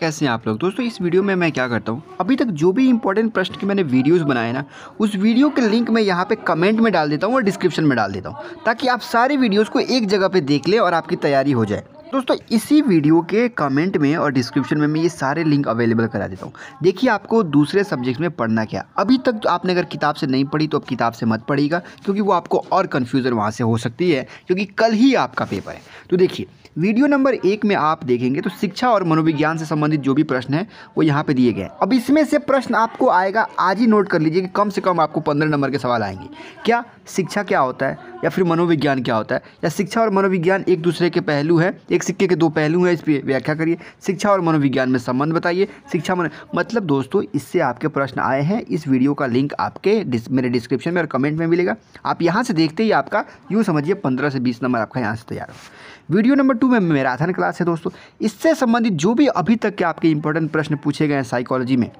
कैसे हैं आप लोग दोस्तों इस वीडियो में मैं क्या करता हूँ अभी तक जो भी इंपॉर्टेंट प्रश्न के मैंने वीडियोस बनाए ना उस वीडियो के लिंक मैं यहाँ पे कमेंट में डाल देता हूँ और डिस्क्रिप्शन में डाल देता हूँ ताकि आप सारे वीडियोस को एक जगह पे देख लें और आपकी तैयारी हो जाए दोस्तों इसी वीडियो के कमेंट में और डिस्क्रिप्शन में मैं ये सारे लिंक अवेलेबल करा देता हूँ देखिए आपको दूसरे सब्जेक्ट में पढ़ना क्या अभी तक तो आपने अगर किताब से नहीं पढ़ी तो अब किताब से मत पढ़ेगा क्योंकि वो आपको और कन्फ्यूज़न वहाँ से हो सकती है क्योंकि कल ही आपका पेपर है तो देखिए वीडियो नंबर एक में आप देखेंगे तो शिक्षा और मनोविज्ञान से संबंधित जो भी प्रश्न है वो यहाँ पे दिए गए हैं अब इसमें से प्रश्न आपको आएगा आज ही नोट कर लीजिए कि कम से कम आपको पंद्रह नंबर के सवाल आएंगे क्या शिक्षा क्या होता है या फिर मनोविज्ञान क्या होता है या शिक्षा और मनोविज्ञान एक दूसरे के पहलू हैं एक सिक्के के दो पहलू हैं इस पर व्याख्या करिए शिक्षा और मनोविज्ञान में संबंध बताइए शिक्षा मन मतलब दोस्तों इससे आपके प्रश्न आए हैं इस वीडियो का लिंक आपके डिस, मेरे डिस्क्रिप्शन में और कमेंट में मिलेगा आप यहाँ से देखते ही आपका यूँ समझिए पंद्रह से बीस नंबर आपका यहाँ से तैयार हो वीडियो नंबर टू में मेराथन क्लास है दोस्तों इससे संबंधित जो भी अभी तक के आपके इंपॉर्टेंट प्रश्न पूछे गए हैं साइकोलॉजी में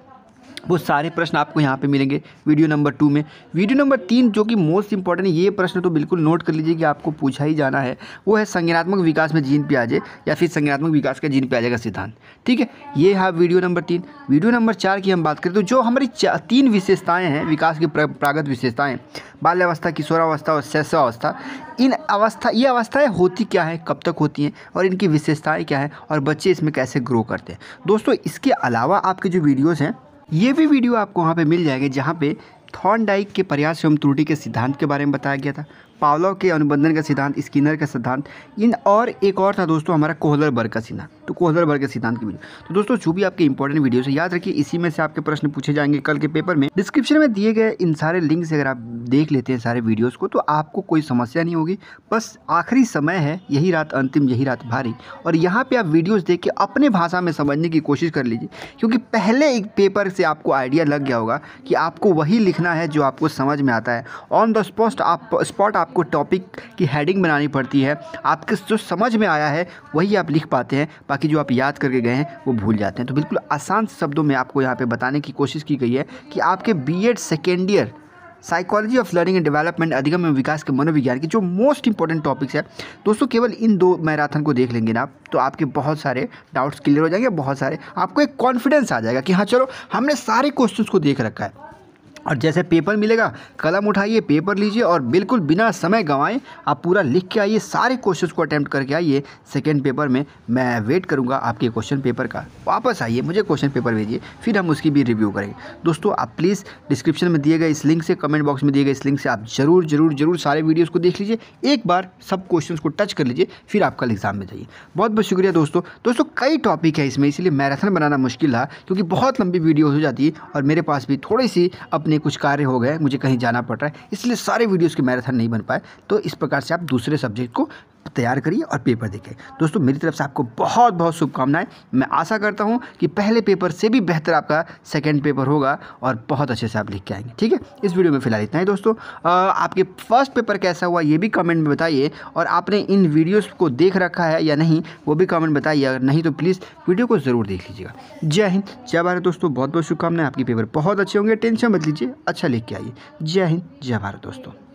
वो सारे प्रश्न आपको यहाँ पे मिलेंगे वीडियो नंबर टू में वीडियो नंबर तीन जो कि मोस्ट इंपॉर्टेंट ये प्रश्न तो बिल्कुल नोट कर लीजिए कि आपको पूछा ही जाना है वो है संज्ञात्मक विकास में जीन प्याजे या फिर संज्ञात्मक विकास का जीन प्याजे का सिद्धांत ठीक है ये है वीडियो नंबर तीन वीडियो नंबर चार की हम बात करें तो जो हमारी तीन विशेषताएँ हैं विकास की प्रागत विशेषताएँ बाल्यावस्था किशोरावस्था और शैशवावस्था इन अवस्था ये अवस्थाएँ होती क्या है कब तक होती हैं और इनकी विशेषताएँ क्या है और बच्चे इसमें कैसे ग्रो करते हैं दोस्तों इसके अलावा आपके जो वीडियोज़ हैं ये भी वीडियो आपको वहाँ पे मिल जाएगा जहाँ पे डाइक के प्रयास एवं त्रुटि के सिद्धांत के बारे में बताया गया था पावलो के अनुबंधन का सिद्धांत स्किनर का सिद्धांत इन और एक और था दोस्तों हमारा कोहलर वर्ग का सिद्धांत तो कोहलर वर्ग के सिद्धांत की वीडियो तो दोस्तों जो भी आपके इंपॉर्टेंट वीडियो है याद रखिए इसी में से आपके प्रश्न पूछे जाएंगे कल के पेपर में डिस्क्रिप्शन में दिए गए इन सारे लिंक से अगर आप देख लेते हैं सारे वीडियोज़ को तो आपको कोई समस्या नहीं होगी बस आखिरी समय है यही रात अंतिम यही रात भारी और यहाँ पर आप वीडियोज़ देख के अपने भाषा में समझने की कोशिश कर लीजिए क्योंकि पहले एक पेपर से आपको आइडिया लग गया होगा कि आपको वही लिखना है जो आपको समझ में आता है ऑन द स्पॉट आप स्पॉट आप आपको टॉपिक की हेडिंग बनानी पड़ती है आपके जो समझ में आया है वही आप लिख पाते हैं बाकी जो आप याद करके गए हैं वो भूल जाते हैं तो बिल्कुल आसान शब्दों में आपको यहाँ पर बताने की कोशिश की गई है कि आपके B Ed second year psychology of learning and development अधिगम एवं विकास के मनोविज्ञान के जो मोस्ट इंपॉर्टेंट टॉपिक्स है दोस्तों केवल इन दो मैराथन को देख लेंगे ना आप तो आपके बहुत सारे डाउट्स क्लियर हो जाएंगे बहुत सारे आपको एक कॉन्फिडेंस आ जाएगा कि हाँ चलो हमने सारे क्वेश्चंस को देख रखा है और जैसे पेपर मिलेगा कलम उठाइए पेपर लीजिए और बिल्कुल बिना समय गंवाएं आप पूरा लिख के आइए सारे क्वेश्चंस को अटैम्प्ट करके आइए सेकेंड पेपर में मैं वेट करूँगा आपके क्वेश्चन पेपर का वापस आइए मुझे क्वेश्चन पेपर भेजिए फिर हम उसकी भी रिव्यू करेंगे दोस्तों आप प्लीज़ डिस्क्रिप्शन में दिए गए इस लिंक से कमेंट बॉक्स में दिए गए इस लिंक से आप ज़रूर ज़रूर ज़रूर सारे वीडियोज़ को देख लीजिए एक बार सब क्वेश्चन को टच कर लीजिए फिर आप कल एग्ज़ाम में जाइए बहुत बहुत शुक्रिया दोस्तों दोस्तों कई टॉपिक है इसमें इसलिए मैराथन बनाना मुश्किल रहा क्योंकि बहुत लंबी वीडियो हो जाती है और मेरे पास भी थोड़ी सी अपने लिए कुछ कार्य हो गए मुझे कहीं जाना पड़ रहा है इसलिए सारे वीडियोज़ के मैराथन नहीं बन पाए तो इस प्रकार से आप दूसरे सब्जेक्ट को तैयार करिए और पेपर देखिए दोस्तों मेरी तरफ से आपको बहुत बहुत शुभकामनाएं मैं आशा करता हूँ कि पहले पेपर से भी बेहतर आपका सेकेंड पेपर होगा और बहुत अच्छे से आप लिख के आएंगे ठीक है इस वीडियो में फिलहाल इतना ही दोस्तों आपके फर्स्ट पेपर कैसा हुआ ये भी कमेंट में बताइए और आपने इन वीडियोज़ को देख रखा है या नहीं वो भी कमेंट बताइए अगर नहीं तो प्लीज़ वीडियो को ज़रूर देख लीजिएगा जय हिंद जय भारत दोस्तों बहुत बहुत शुभकामनाएं आपके पेपर बहुत अच्छे होंगे टेंशन मत लीजिए अच्छा लिख के आइए जय हिंद जय भारत दोस्तों